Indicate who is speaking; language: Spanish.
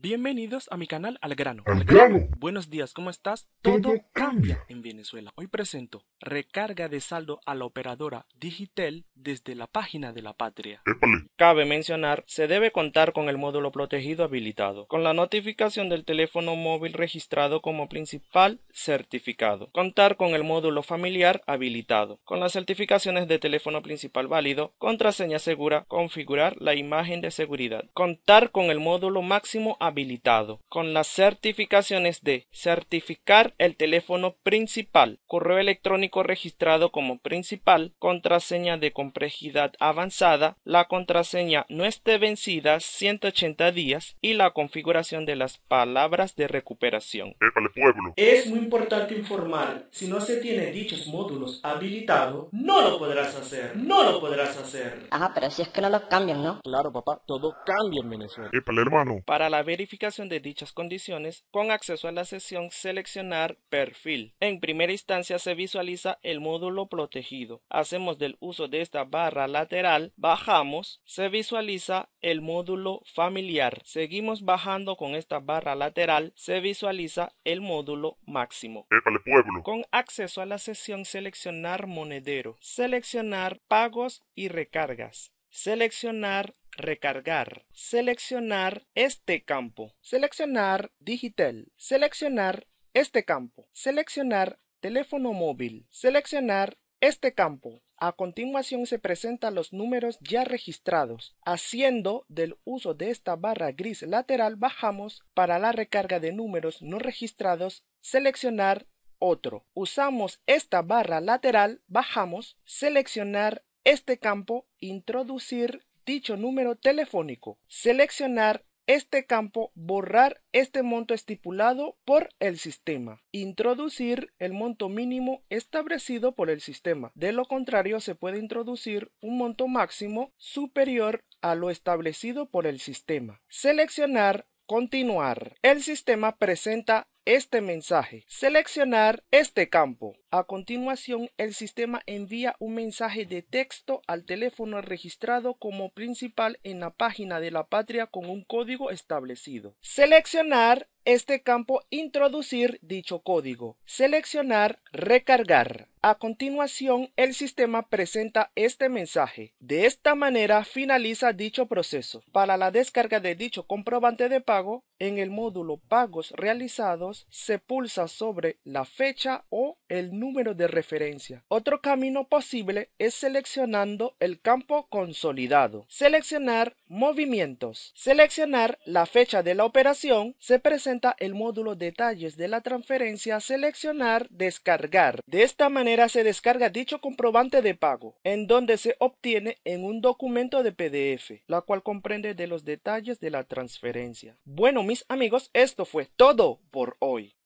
Speaker 1: Bienvenidos a mi canal Al Grano. Buenos días, ¿cómo estás? Todo, cambia en Venezuela. Hoy presento recarga de saldo a la operadora Digitel desde la página de la patria. Cabe mencionar, se debe contar con el módulo protegido habilitado, con la notificación del teléfono móvil registrado como principal certificado, contar con el módulo familiar habilitado, con las certificaciones de teléfono principal válido, contraseña segura, configurar la imagen de seguridad, contar con el módulo máximo habilitado habilitado con las certificaciones de certificar el teléfono principal, correo electrónico registrado como principal, contraseña de complejidad avanzada, la contraseña no esté vencida 180 días y la configuración de las palabras de recuperación. Es muy importante informar, si no se tiene dichos módulos habilitados, no lo podrás hacer, no lo podrás hacer. Ajá, ah, pero si es que no los cambian, ¿no? Claro, papá, todo cambia en Venezuela. hermano. Para la verificación de dichas condiciones, con acceso a la sesión Seleccionar perfil. En primera instancia se visualiza el módulo protegido. Hacemos del uso de esta barra lateral, bajamos, se visualiza el módulo familiar. Seguimos bajando con esta barra lateral, se visualiza el módulo máximo. Con acceso a la sesión Seleccionar monedero, seleccionar pagos y recargas, seleccionar recargar, seleccionar este campo, seleccionar digital seleccionar este campo, seleccionar teléfono móvil, seleccionar este campo. A continuación se presentan los números ya registrados. Haciendo del uso de esta barra gris lateral bajamos para la recarga de números no registrados, seleccionar otro. Usamos esta barra lateral, bajamos, seleccionar este campo, introducir dicho número telefónico, seleccionar este campo, borrar este monto estipulado por el sistema, introducir el monto mínimo establecido por el sistema. De lo contrario, se puede introducir un monto máximo superior a lo establecido por el sistema. Seleccionar Continuar. El sistema presenta este mensaje. Seleccionar este campo. A continuación, el sistema envía un mensaje de texto al teléfono registrado como principal en la página de la patria con un código establecido. Seleccionar este campo introducir dicho código. Seleccionar recargar. A continuación, el sistema presenta este mensaje. De esta manera finaliza dicho proceso. Para la descarga de dicho comprobante de pago, en el módulo Pagos realizados, se pulsa sobre la fecha o el número de referencia. Otro camino posible es seleccionando el campo consolidado. Seleccionar movimientos. Seleccionar la fecha de la operación. Se presenta el módulo detalles de la transferencia. Seleccionar descargar. De esta manera se descarga dicho comprobante de pago, en donde se obtiene en un documento de PDF, la cual comprende de los detalles de la transferencia. Bueno, mis amigos, esto fue todo por hoy hoy